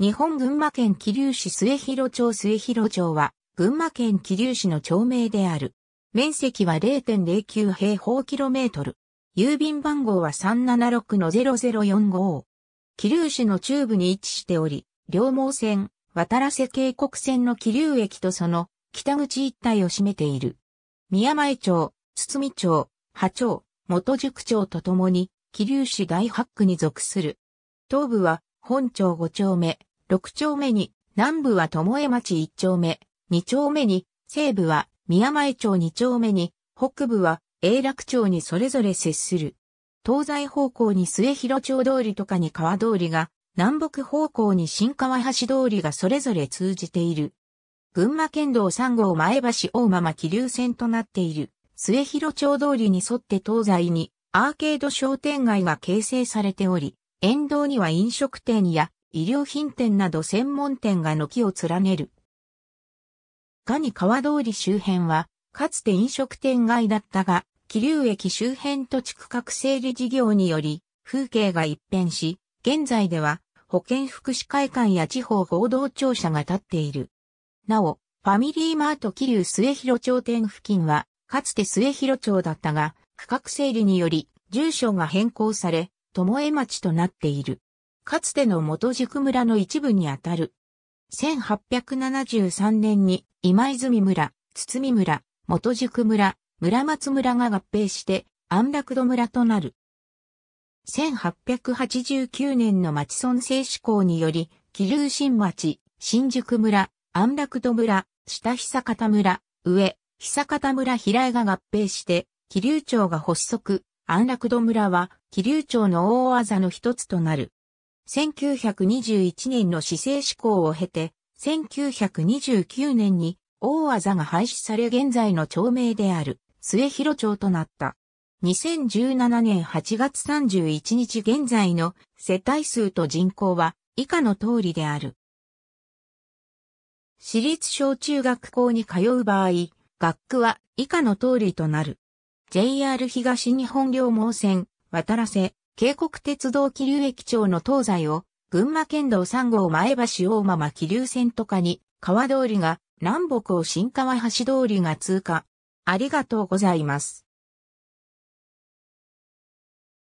日本群馬県桐生市末広町末広町は、群馬県桐生市の町名である。面積は0.09平方キロメートル。郵便番号は376の0045。桐生市の中部に位置しており、両毛線、渡良瀬渓谷線の桐生駅とその北口一帯を占めている。宮前町、堤町、波町、元宿町とともに、桐生市大八区に属する。東部は、本町五丁目、6丁目に、南部は巴町1丁目、2丁目に、西部は宮前町2丁目に、北部は永楽町にそれぞれ接する。東西方向に末広町通りとかに川通りが、南北方向に新川橋通りがそれぞれ通じている。群馬県道3号前橋大間間気流線となっている。末広町通りに沿って東西にアーケード商店街が形成されており、沿道には飲食店や医療品店など専門店が軒を連ねる。ガニ川通り周辺は、かつて飲食店街だったが、気流駅周辺土地区画整理事業により、風景が一変し、現在では、保健福祉会館や地方合同庁舎が建っている。なお、ファミリーマート気流末広町店付近は、かつて末広町だったが、区画整理により、住所が変更され、友江町となっている。かつての元宿村の一部にあたる。1873年に今泉村、堤村、元宿村、村松村が合併して安楽戸村となる。1889年の町村制施行により、桐生新町、新宿村、安楽戸村、下久方村、上、久方村平江が合併して、桐生町が発足、安楽戸村は、桐生町の大技の一つとなる。1921年の市政施行を経て、1929年に大技が廃止され現在の町名である末広町となった。2017年8月31日現在の世帯数と人口は以下の通りである。私立小中学校に通う場合、学区は以下の通りとなる。JR 東日本両毛線、渡らせ、渓谷鉄道気流駅長の東西を、群馬県道3号前橋大間気流線とかに、川通りが、南北を新川橋通りが通過。ありがとうございます。